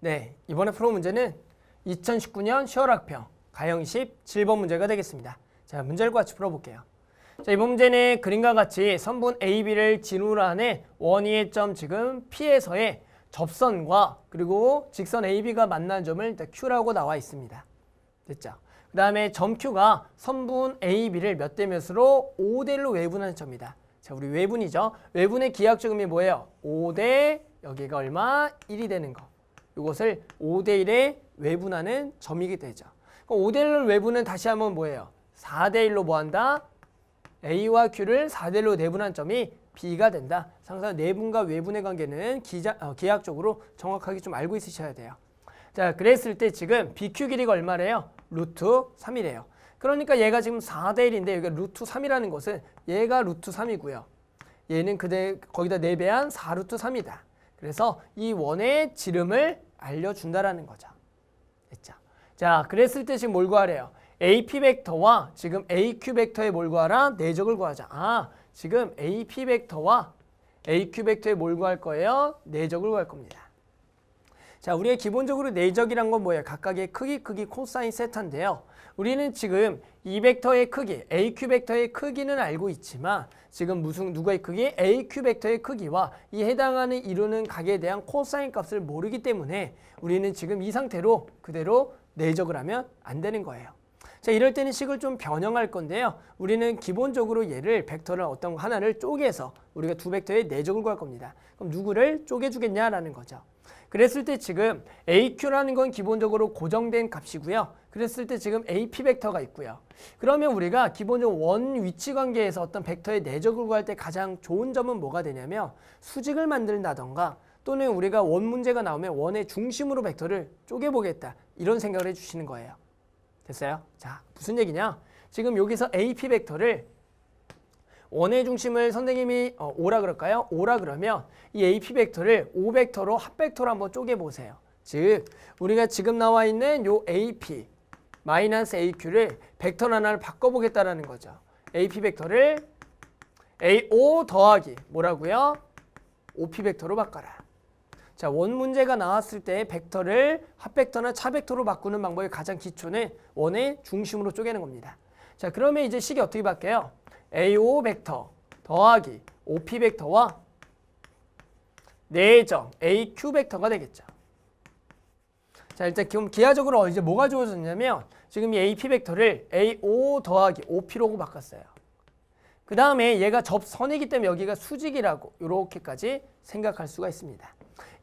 네, 이번에 프로 문제는 2019년 시월 학평 가형 10 7번 문제가 되겠습니다. 자, 문제를 같이 풀어볼게요. 자, 이번 문제는 그림과 같이 선분 AB를 진우라는 원위의 점 지금 P에서의 접선과 그리고 직선 AB가 만나는 점을 일단 Q라고 나와 있습니다. 됐죠? 그 다음에 점 Q가 선분 AB를 몇 대 몇으로 5대 1로 외분하는 점입니다 자, 우리 외분이죠. 외분의 기하학적음이 뭐예요? 5대 여기가 얼마? 1이 되는 거. 이것을 5대1의 외분하는 점이게 되죠. 그럼 그러니까 5대1로 외분은 다시 한번 뭐예요? 4대1로 뭐한다? A와 Q를 4대1로 내분한 점이 B가 된다. 항상 내분과 외분의 관계는 기자, 어, 기하학적으로 정확하게 좀 알고 있으셔야 돼요. 자, 그랬을 때 지금 BQ 길이가 얼마래요? 루트 3이래요. 그러니까 얘가 지금 4대 1인데 여기가 루트 3이라는 것은 얘가 루트 3이고요. 얘는 그대 거기다 내배한 4루트 3이다. 그래서 이 원의 지름을 알려준다라는 거죠. 됐죠? 자, 그랬을 때 지금 뭘 구하래요? AP 벡터와 지금 AQ 벡터의 뭘 구하라? 내적을 구하자. 아, 지금 AP 벡터와 AQ 벡터의 뭘 구할 거예요? 내적을 구할 겁니다. 자, 우리의 기본적으로 내적이란 건 뭐예요? 각각의 크기, 크기, 코사인 세타인데요. 우리는 지금 이 벡터의 크기, AQ 벡터의 크기는 알고 있지만 지금 무슨 누가의 크기? AQ 벡터의 크기와 이 해당하는 이루는 각에 대한 코사인 값을 모르기 때문에 우리는 지금 이 상태로 그대로 내적을 하면 안 되는 거예요. 자, 이럴 때는 식을 좀 변형할 건데요. 우리는 기본적으로 얘를 벡터를 어떤 하나를 쪼개서 우리가 두 벡터의 내적을 구할 겁니다. 그럼 누구를 쪼개주겠냐라는 거죠. 그랬을 때 지금 AQ라는 건 기본적으로 고정된 값이고요. 그랬을 때 지금 AP 벡터가 있고요. 그러면 우리가 기본적으로 원 위치 관계에서 어떤 벡터의 내적을 구할 때 가장 좋은 점은 뭐가 되냐면 수직을 만든다던가 또는 우리가 원 문제가 나오면 원의 중심으로 벡터를 쪼개보겠다. 이런 생각을 해주시는 거예요. 됐어요? 자, 무슨 얘기냐? 지금 여기서 AP 벡터를 원의 중심을 선생님이 어, 오라 그럴까요? 오라 그러면 이 AP 벡터를 5 벡터로 합 벡터로 한번 쪼개 보세요. 즉 우리가 지금 나와 있는 요 AP 마이너스 AQ를 벡터 하나를 바꿔 보겠다라는 거죠. AP 벡터를 AO 더하기 뭐라고요? OP 벡터로 바꿔라. 자, 원 문제가 나왔을 때 벡터를 합벡터나 차벡터로 바꾸는 방법의 가장 기초는 원의 중심으로 쪼개는 겁니다. 자, 그러면 이제 식이 어떻게 바뀌어요? AO 벡터 더하기 OP 벡터와 내정 AQ 벡터가 되겠죠. 자 일단 지 기하적으로 이제 뭐가 주어졌냐면 지금 이 AP 벡터를 AO 더하기 OP로 바꿨어요. 그 다음에 얘가 접선이기 때문에 여기가 수직이라고 이렇게까지 생각할 수가 있습니다.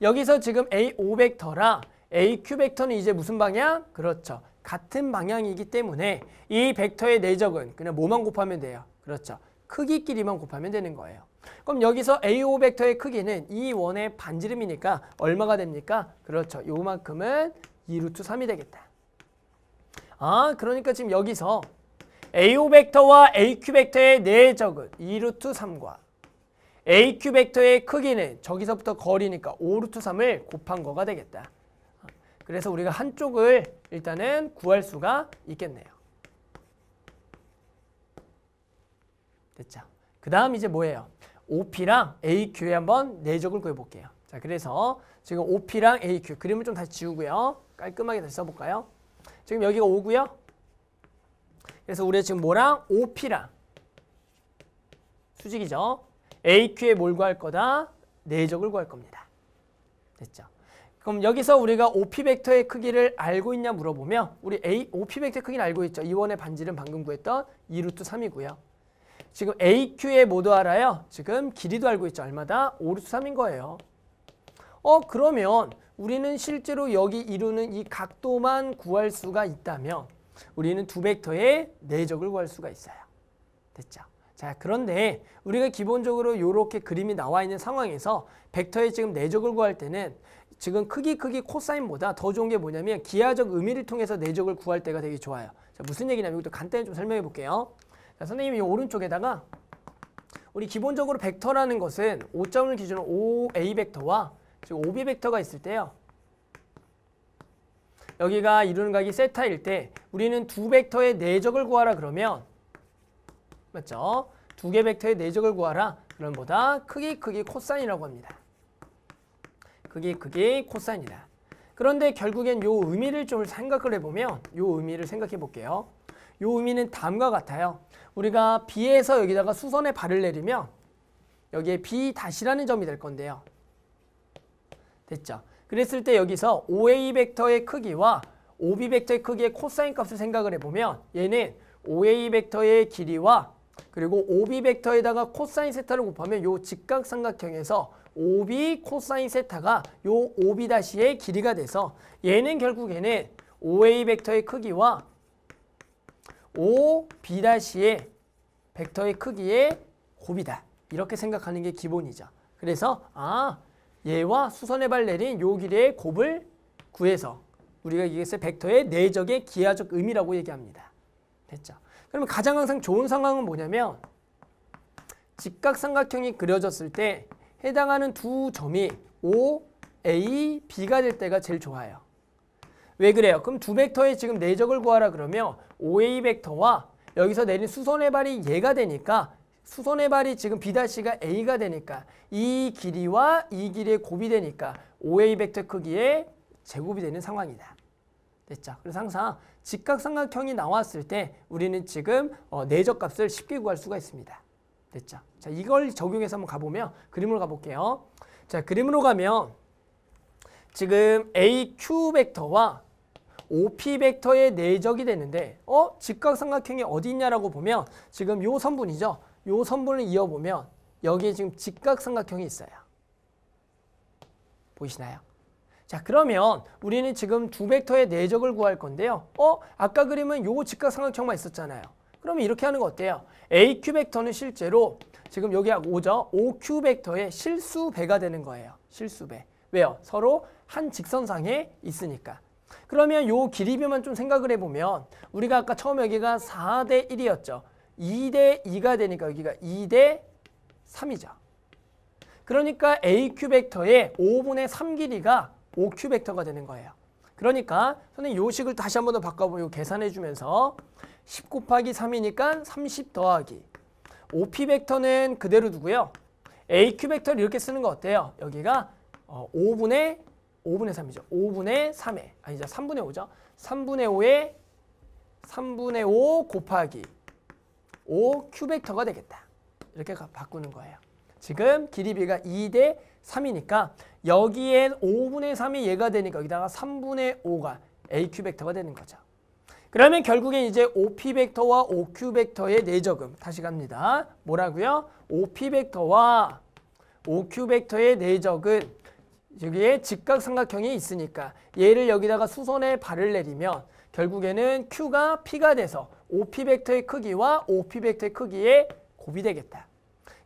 여기서 지금 AO 벡터랑 AQ 벡터는 이제 무슨 방향? 그렇죠. 같은 방향이기 때문에 이 벡터의 내적은 그냥 뭐만 곱하면 돼요. 그렇죠. 크기끼리만 곱하면 되는 거예요. 그럼 여기서 A5 벡터의 크기는 이 e 원의 반지름이니까 얼마가 됩니까? 그렇죠. 요만큼은 2루트 e 3이 되겠다. 아 그러니까 지금 여기서 A5 벡터와 AQ 벡터의 내적은 2루트 e 3과 AQ 벡터의 크기는 저기서부터 거리니까 5루트 3을 곱한 거가 되겠다. 그래서 우리가 한쪽을 일단은 구할 수가 있겠네요. 됐죠. 그 다음 이제 뭐예요? OP랑 AQ에 한 번 내적을 구해볼게요. 자, 그래서 지금 OP랑 AQ 그림을 좀 다시 지우고요. 깔끔하게 다시 써볼까요? 지금 여기가 5고요. 그래서 우리가 지금 뭐랑 OP랑 수직이죠. AQ에 뭘 구할 거다? 내적을 구할 겁니다. 됐죠. 그럼 여기서 우리가 OP 벡터의 크기를 알고 있냐 물어보면 우리 A, OP 벡터의 크기는 알고 있죠. 2원의 반지름 방금 구했던 2루트 3이고요. 지금 a q 에 모두 알아요? 지금 길이도 알고 있죠. 얼마다? 오르수삼인 거예요. 어 그러면 우리는 실제로 여기 이루는 이 각도만 구할 수가 있다면 우리는 두 벡터의 내적을 구할 수가 있어요. 됐죠? 자 그런데 우리가 기본적으로 이렇게 그림이 나와 있는 상황에서 벡터의 지금 내적을 구할 때는 지금 크기 크기 코사인보다 더 좋은 게 뭐냐면 기하적 의미를 통해서 내적을 구할 때가 되게 좋아요. 자, 무슨 얘기냐면 이것도 간단히 좀 설명해 볼게요. 자, 그러니까 선생님이 오른쪽에다가 우리 기본적으로 벡터라는 것은 5점을 기준으로 5a 벡터와 즉 5b 벡터가 있을 때요. 여기가 이루는 각이 세타일 때 우리는 두 벡터의 내적을 구하라 그러면 맞죠? 두 개 벡터의 내적을 구하라 그럼 보다 크기 크기 코사인이라고 합니다. 크기 크기 코사인이다. 그런데 결국엔 요 의미를 좀 생각을 해보면 요 의미를 생각해 볼게요. 요 의미는 다음과 같아요. 우리가 B에서 여기다가 수선에 발을 내리면 여기에 B 다시라는 점이 될 건데요. 됐죠? 그랬을 때 여기서 OA 벡터의 크기와 OB 벡터의 크기의 코사인 값을 생각을 해보면 얘는 OA 벡터의 길이와 그리고 OB 벡터에다가 코사인 세타를 곱하면 이 직각삼각형에서 OB 코사인 세타가 이 OB-의 다시 길이가 돼서 얘는 결국에는 OA 벡터의 크기와 5b'의 벡터의 크기의 곱이다. 이렇게 생각하는 게 기본이죠. 그래서 아 얘와 수선의 발 내린 요 길이의 곱을 구해서 우리가 얘기했을 벡터의 내적의 기하적 의미라고 얘기합니다. 됐죠? 그러면 가장 항상 좋은 상황은 뭐냐면 직각삼각형이 그려졌을 때 해당하는 두 점이 O, A, B가 될 때가 제일 좋아요. 왜 그래요? 그럼 두 벡터의 지금 내적을 구하라 그러면 OA 벡터와 여기서 내린 수선의 발이 얘가 되니까 수선의 발이 지금 B'가 A가 되니까 이 길이와 이 길이의 곱이 되니까 OA 벡터 크기의 제곱이 되는 상황이다. 됐죠? 그래서 항상 직각삼각형이 나왔을 때 우리는 지금 어, 내적값을 쉽게 구할 수가 있습니다. 됐죠? 자, 이걸 적용해서 한번 가보면 그림으로 가볼게요. 자, 그림으로 가면 지금 AQ 벡터와 OP 벡터에 내적이 되는데 어 직각삼각형이 어디 있냐라고 보면 지금 요 선분이죠. 요 선분을 이어보면 여기에 지금 직각삼각형이 있어요. 보이시나요? 자 그러면 우리는 지금 두 벡터의 내적을 구할 건데요. 어 아까 그림은 요 직각삼각형만 있었잖아요. 그러면 이렇게 하는 거 어때요? AQ 벡터는 실제로 지금 여기 아, 오죠 OQ 벡터의 실수배가 되는 거예요. 실수배. 왜요? 서로 한 직선상에 있으니까. 그러면 요 길이비만 좀 생각을 해보면 우리가 아까 처음 여기가 4대 1이었죠. 2대 2가 되니까 여기가 2대 3이죠. 그러니까 AQ 벡터의 5분의 3 길이가 OQ 벡터가 되는 거예요. 그러니까 선생님 요 식을 다시 한번 더 바꿔보고 계산해 주면서 10 곱하기 3이니까 30 더하기 OP 벡터는 그대로 두고요. AQ 벡터를 이렇게 쓰는 거 어때요? 여기가 5분의 어, 5분의 3이죠. 5분의 3에 아니죠. 3분의 5죠. 3분의 5에 3분의 5 곱하기 5 큐벡터가 되겠다. 이렇게 바꾸는 거예요. 지금 길이비가 2대 3이니까 여기엔 5분의 3이 얘가 되니까 여기다가 3분의 5가 a 큐 벡터가 되는 거죠. 그러면 결국엔 이제 OP 벡터와 OQ 벡터의 내적음 다시 갑니다. 뭐라고요? OP 벡터와 OQ 벡터의 내적은 여기에 직각삼각형이 있으니까 얘를 여기다가 수선에 발을 내리면 결국에는 Q가 P가 돼서 OP 벡터의 크기와 OP 벡터의 크기의 곱이 되겠다.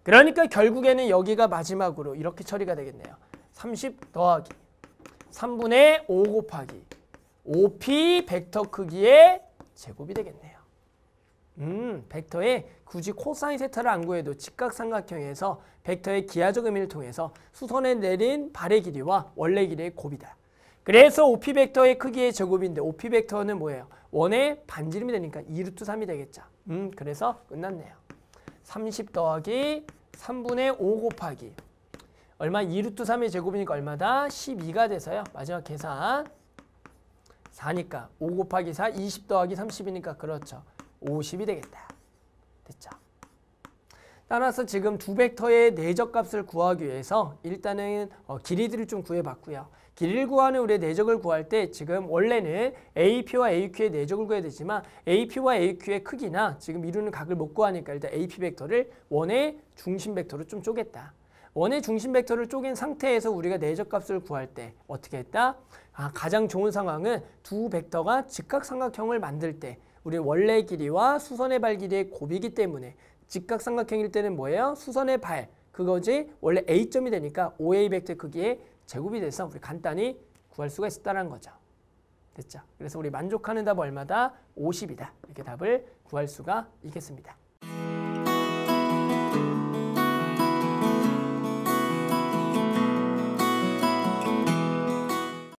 그러니까 결국에는 여기가 마지막으로 이렇게 처리가 되겠네요. 30 더하기 3분의 5 곱하기 OP 벡터 크기의 제곱이 되겠네요. 음, 벡터의 굳이 코사인 세타를 안 구해도 직각삼각형에서 벡터의 기하적 의미를 통해서 수선에 내린 발의 길이와 원래 길이의 곱이다. 그래서 OP 벡터의 크기의 제곱인데 OP 벡터는 뭐예요? 원의 반지름이 되니까 2루트 3이 되겠죠. 음, 그래서 끝났네요. 30 더하기 3분의 5 곱하기 얼마? 2루트 3의 제곱이니까 얼마다? 12가 돼서요. 마지막 계산 4니까 5 곱하기 4, 20 더하기 30이니까 그렇죠. 50이 되겠다. 됐죠. 따라서 지금 두 벡터의 내적 값을 구하기 위해서 일단은 어, 길이들을 좀 구해봤고요. 길이를 구하는 우리의 내적을 구할 때 지금 원래는 AP와 AQ의 내적을 구해야 되지만 AP와 AQ의 크기나 지금 이루는 각을 못 구하니까 일단 AP 벡터를 원의 중심 벡터로 좀 쪼갰다. 원의 중심 벡터를 쪼갠 상태에서 우리가 내적 값을 구할 때 어떻게 했다? 아, 가장 좋은 상황은 두 벡터가 직각삼각형을 만들 때 우리 원래 길이와 수선의 발 길이의 곱이기 때문에 직각삼각형일 때는 뭐예요? 수선의 발 그거지 원래 A점이 되니까 OA 벡터 크기의 제곱이 돼서 우리 간단히 구할 수가 있었다는 거죠. 됐죠? 그래서 우리 만족하는 답 얼마다? 50이다. 이렇게 답을 구할 수가 있겠습니다.